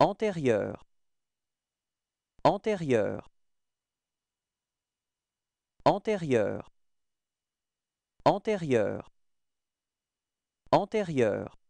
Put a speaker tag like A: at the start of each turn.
A: Antérieur. Antérieur. Antérieur. Antérieur. Antérieur.